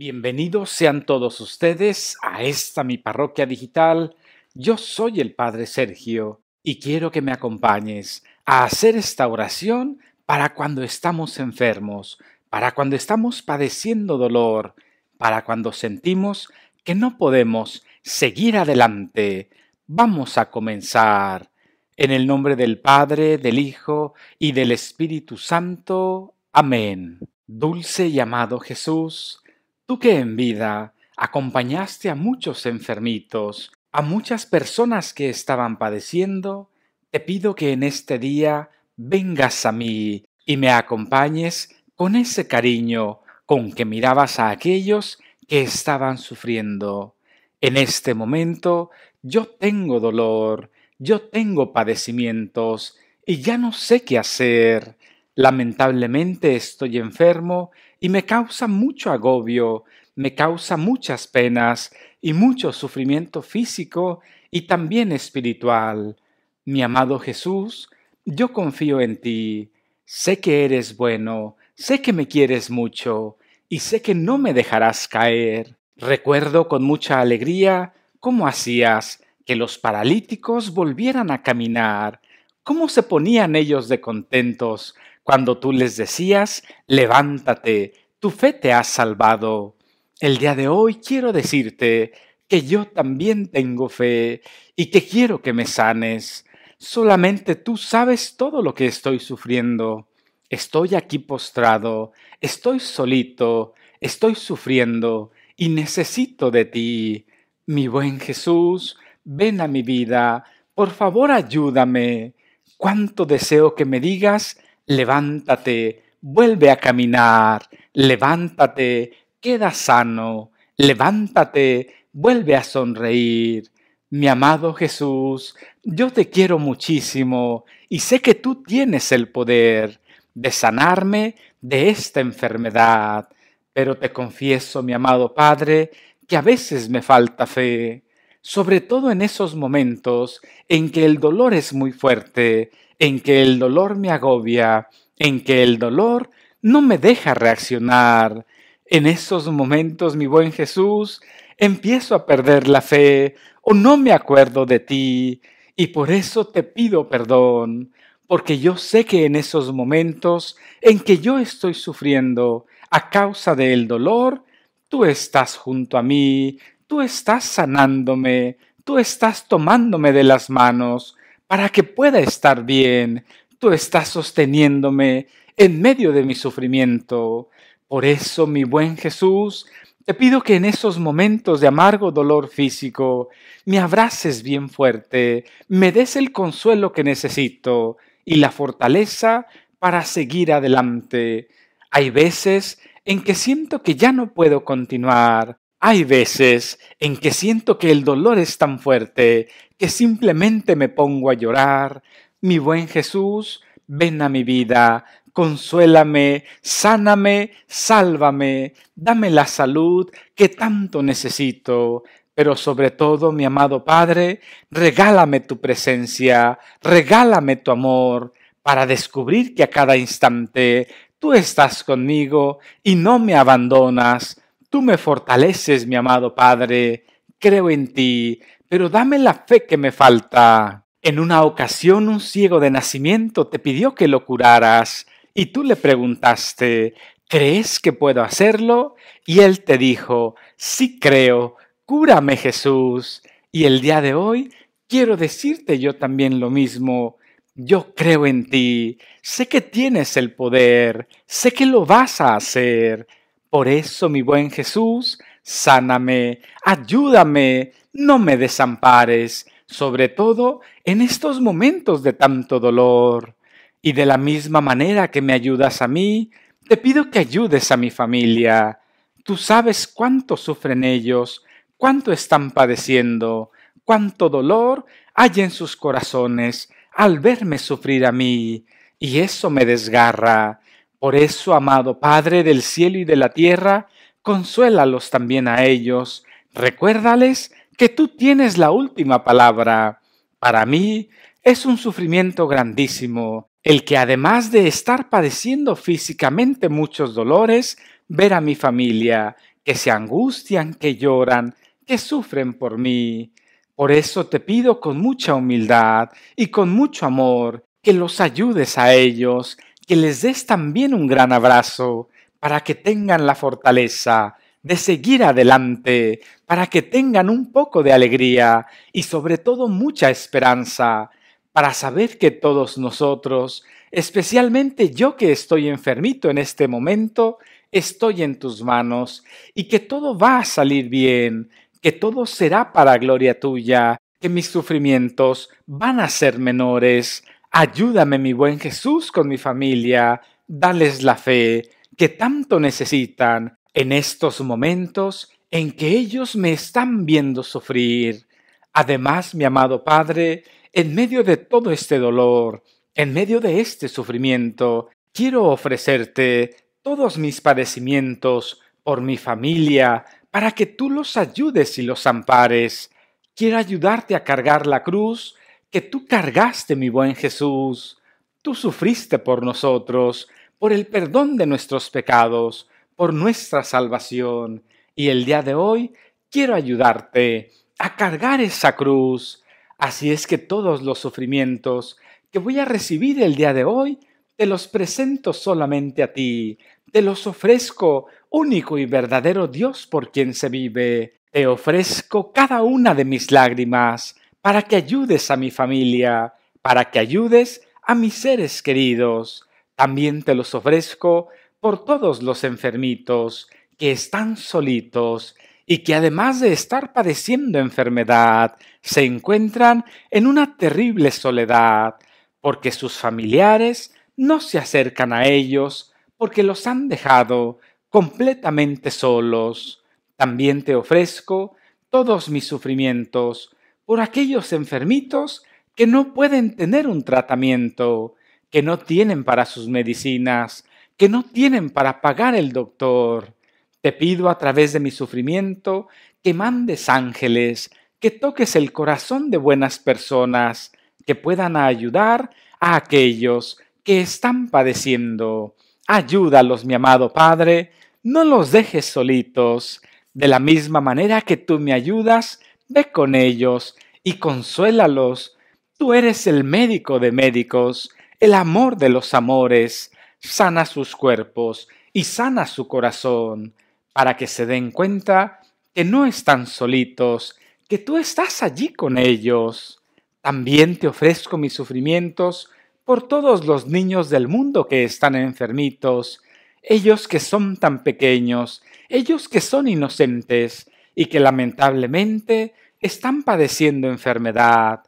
Bienvenidos sean todos ustedes a esta mi parroquia digital. Yo soy el Padre Sergio y quiero que me acompañes a hacer esta oración para cuando estamos enfermos, para cuando estamos padeciendo dolor, para cuando sentimos que no podemos seguir adelante. Vamos a comenzar. En el nombre del Padre, del Hijo y del Espíritu Santo. Amén. Dulce y amado Jesús, Tú que en vida acompañaste a muchos enfermitos, a muchas personas que estaban padeciendo, te pido que en este día vengas a mí y me acompañes con ese cariño con que mirabas a aquellos que estaban sufriendo. En este momento yo tengo dolor, yo tengo padecimientos y ya no sé qué hacer. Lamentablemente estoy enfermo y me causa mucho agobio, me causa muchas penas y mucho sufrimiento físico y también espiritual. Mi amado Jesús, yo confío en ti, sé que eres bueno, sé que me quieres mucho y sé que no me dejarás caer. Recuerdo con mucha alegría cómo hacías que los paralíticos volvieran a caminar, cómo se ponían ellos de contentos cuando tú les decías, levántate, tu fe te ha salvado. El día de hoy quiero decirte que yo también tengo fe y que quiero que me sanes. Solamente tú sabes todo lo que estoy sufriendo. Estoy aquí postrado, estoy solito, estoy sufriendo y necesito de ti. Mi buen Jesús, ven a mi vida, por favor ayúdame. Cuánto deseo que me digas, levántate, vuelve a caminar, levántate, queda sano, levántate, vuelve a sonreír. Mi amado Jesús, yo te quiero muchísimo y sé que tú tienes el poder de sanarme de esta enfermedad, pero te confieso, mi amado Padre, que a veces me falta fe, sobre todo en esos momentos en que el dolor es muy fuerte en que el dolor me agobia, en que el dolor no me deja reaccionar. En esos momentos, mi buen Jesús, empiezo a perder la fe o no me acuerdo de ti y por eso te pido perdón, porque yo sé que en esos momentos en que yo estoy sufriendo a causa del dolor, tú estás junto a mí, tú estás sanándome, tú estás tomándome de las manos, para que pueda estar bien. Tú estás sosteniéndome en medio de mi sufrimiento. Por eso, mi buen Jesús, te pido que en esos momentos de amargo dolor físico me abraces bien fuerte, me des el consuelo que necesito y la fortaleza para seguir adelante. Hay veces en que siento que ya no puedo continuar, hay veces en que siento que el dolor es tan fuerte que simplemente me pongo a llorar. Mi buen Jesús, ven a mi vida, consuélame, sáname, sálvame, dame la salud que tanto necesito. Pero sobre todo, mi amado Padre, regálame tu presencia, regálame tu amor, para descubrir que a cada instante tú estás conmigo y no me abandonas Tú me fortaleces, mi amado Padre, creo en ti, pero dame la fe que me falta. En una ocasión un ciego de nacimiento te pidió que lo curaras, y tú le preguntaste, ¿crees que puedo hacerlo? Y él te dijo, sí creo, cúrame Jesús. Y el día de hoy quiero decirte yo también lo mismo. Yo creo en ti, sé que tienes el poder, sé que lo vas a hacer, por eso, mi buen Jesús, sáname, ayúdame, no me desampares, sobre todo en estos momentos de tanto dolor. Y de la misma manera que me ayudas a mí, te pido que ayudes a mi familia. Tú sabes cuánto sufren ellos, cuánto están padeciendo, cuánto dolor hay en sus corazones al verme sufrir a mí, y eso me desgarra. Por eso, amado Padre del cielo y de la tierra, consuélalos también a ellos, recuérdales que tú tienes la última palabra. Para mí es un sufrimiento grandísimo, el que además de estar padeciendo físicamente muchos dolores, ver a mi familia, que se angustian, que lloran, que sufren por mí. Por eso te pido con mucha humildad y con mucho amor que los ayudes a ellos, que les des también un gran abrazo para que tengan la fortaleza de seguir adelante, para que tengan un poco de alegría y sobre todo mucha esperanza, para saber que todos nosotros, especialmente yo que estoy enfermito en este momento, estoy en tus manos y que todo va a salir bien, que todo será para gloria tuya, que mis sufrimientos van a ser menores, Ayúdame, mi buen Jesús, con mi familia, dales la fe que tanto necesitan en estos momentos en que ellos me están viendo sufrir. Además, mi amado Padre, en medio de todo este dolor, en medio de este sufrimiento, quiero ofrecerte todos mis padecimientos por mi familia, para que tú los ayudes y los ampares. Quiero ayudarte a cargar la cruz que tú cargaste, mi buen Jesús, tú sufriste por nosotros, por el perdón de nuestros pecados, por nuestra salvación, y el día de hoy quiero ayudarte a cargar esa cruz. Así es que todos los sufrimientos que voy a recibir el día de hoy, te los presento solamente a ti, te los ofrezco, único y verdadero Dios por quien se vive. Te ofrezco cada una de mis lágrimas, para que ayudes a mi familia, para que ayudes a mis seres queridos. También te los ofrezco por todos los enfermitos que están solitos y que además de estar padeciendo enfermedad, se encuentran en una terrible soledad, porque sus familiares no se acercan a ellos, porque los han dejado completamente solos. También te ofrezco todos mis sufrimientos, por aquellos enfermitos que no pueden tener un tratamiento, que no tienen para sus medicinas, que no tienen para pagar el doctor. Te pido a través de mi sufrimiento que mandes ángeles, que toques el corazón de buenas personas, que puedan ayudar a aquellos que están padeciendo. Ayúdalos, mi amado Padre, no los dejes solitos. De la misma manera que tú me ayudas, ve con ellos y consuélalos. Tú eres el médico de médicos, el amor de los amores, sana sus cuerpos y sana su corazón, para que se den cuenta que no están solitos, que tú estás allí con ellos. También te ofrezco mis sufrimientos por todos los niños del mundo que están enfermitos, ellos que son tan pequeños, ellos que son inocentes, y que lamentablemente están padeciendo enfermedad.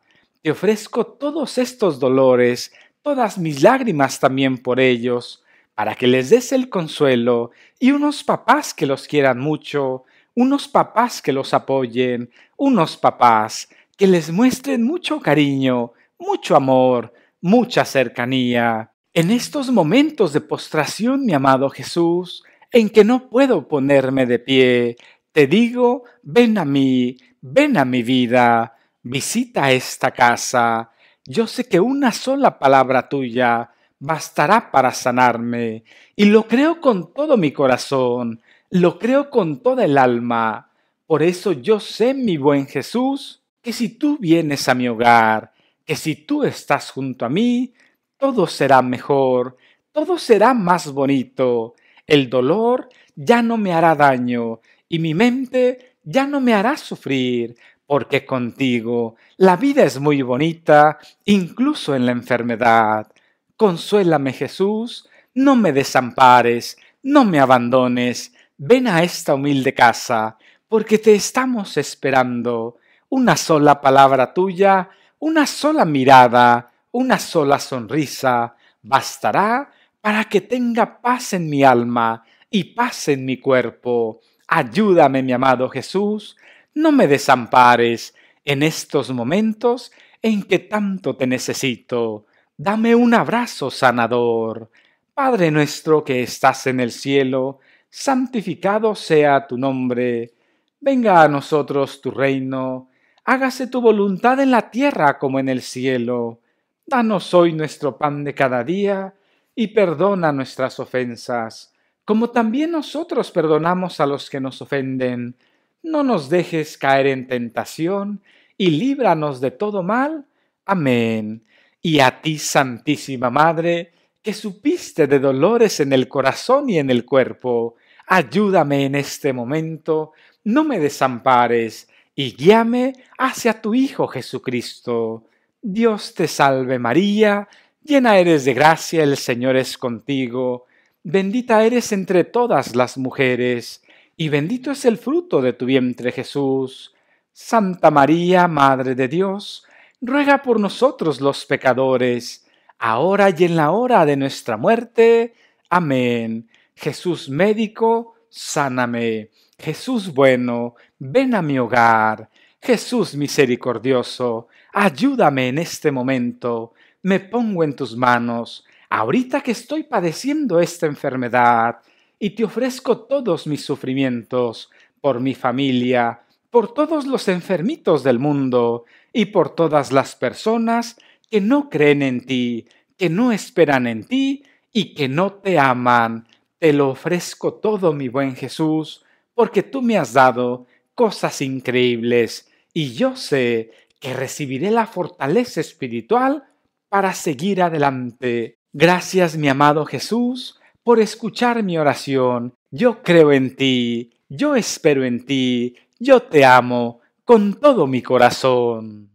Te ofrezco todos estos dolores, todas mis lágrimas también por ellos, para que les des el consuelo y unos papás que los quieran mucho, unos papás que los apoyen, unos papás que les muestren mucho cariño, mucho amor, mucha cercanía. En estos momentos de postración, mi amado Jesús, en que no puedo ponerme de pie, te digo, ven a mí, ven a mi vida, visita esta casa. Yo sé que una sola palabra tuya bastará para sanarme, y lo creo con todo mi corazón, lo creo con toda el alma. Por eso yo sé, mi buen Jesús, que si tú vienes a mi hogar, que si tú estás junto a mí, todo será mejor, todo será más bonito. El dolor ya no me hará daño y mi mente ya no me hará sufrir, porque contigo la vida es muy bonita, incluso en la enfermedad. Consuélame Jesús, no me desampares, no me abandones, ven a esta humilde casa, porque te estamos esperando. Una sola palabra tuya, una sola mirada, una sola sonrisa, bastará para que tenga paz en mi alma y paz en mi cuerpo Ayúdame, mi amado Jesús, no me desampares en estos momentos en que tanto te necesito. Dame un abrazo sanador. Padre nuestro que estás en el cielo, santificado sea tu nombre. Venga a nosotros tu reino. Hágase tu voluntad en la tierra como en el cielo. Danos hoy nuestro pan de cada día y perdona nuestras ofensas como también nosotros perdonamos a los que nos ofenden. No nos dejes caer en tentación, y líbranos de todo mal. Amén. Y a ti, Santísima Madre, que supiste de dolores en el corazón y en el cuerpo, ayúdame en este momento, no me desampares, y guíame hacia tu Hijo Jesucristo. Dios te salve María, llena eres de gracia, el Señor es contigo bendita eres entre todas las mujeres, y bendito es el fruto de tu vientre Jesús. Santa María, Madre de Dios, ruega por nosotros los pecadores, ahora y en la hora de nuestra muerte. Amén. Jesús médico, sáname. Jesús bueno, ven a mi hogar. Jesús misericordioso, ayúdame en este momento. Me pongo en tus manos ahorita que estoy padeciendo esta enfermedad y te ofrezco todos mis sufrimientos por mi familia, por todos los enfermitos del mundo y por todas las personas que no creen en ti, que no esperan en ti y que no te aman. Te lo ofrezco todo, mi buen Jesús, porque tú me has dado cosas increíbles y yo sé que recibiré la fortaleza espiritual para seguir adelante. Gracias, mi amado Jesús, por escuchar mi oración. Yo creo en ti, yo espero en ti, yo te amo con todo mi corazón.